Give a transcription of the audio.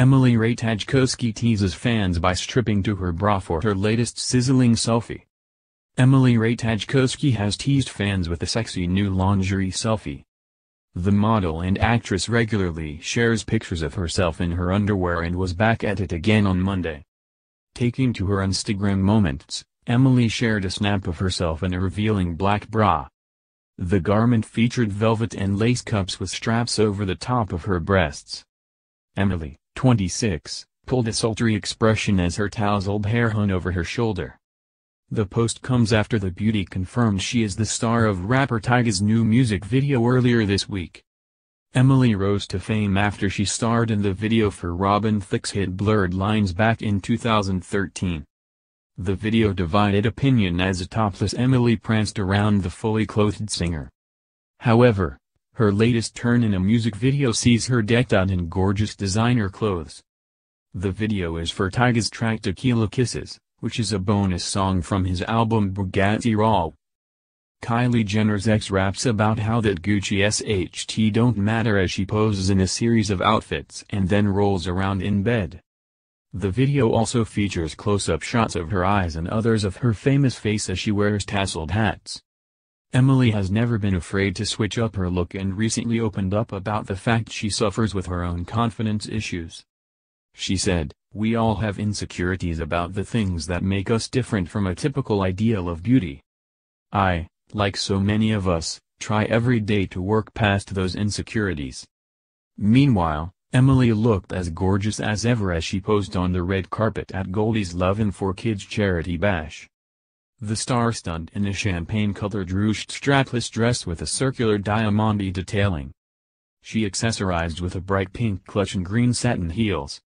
Emily Ratajkowski teases fans by stripping to her bra for her latest sizzling selfie. Emily Ratajkowski has teased fans with a sexy new lingerie selfie. The model and actress regularly shares pictures of herself in her underwear and was back at it again on Monday. Taking to her Instagram moments, Emily shared a snap of herself in a revealing black bra. The garment featured velvet and lace cups with straps over the top of her breasts. Emily, 26, pulled a sultry expression as her tousled hair hung over her shoulder. The post comes after the beauty confirmed she is the star of rapper Tyga's new music video earlier this week. Emily rose to fame after she starred in the video for Robin Thicke's hit Blurred Lines back in 2013. The video divided opinion as a topless Emily pranced around the fully clothed singer. However, her latest turn in a music video sees her decked out in gorgeous designer clothes. The video is for Tyga's track Tequila Kisses, which is a bonus song from his album Bugatti Raw. Kylie Jenner's ex raps about how that Gucci SHT don't matter as she poses in a series of outfits and then rolls around in bed. The video also features close-up shots of her eyes and others of her famous face as she wears tasseled hats. Emily has never been afraid to switch up her look and recently opened up about the fact she suffers with her own confidence issues. She said, we all have insecurities about the things that make us different from a typical ideal of beauty. I, like so many of us, try every day to work past those insecurities. Meanwhile, Emily looked as gorgeous as ever as she posed on the red carpet at Goldie's Love and for Kids charity bash. The star stunned in a champagne-colored ruched strapless dress with a circular diamante detailing. She accessorized with a bright pink clutch and green satin heels.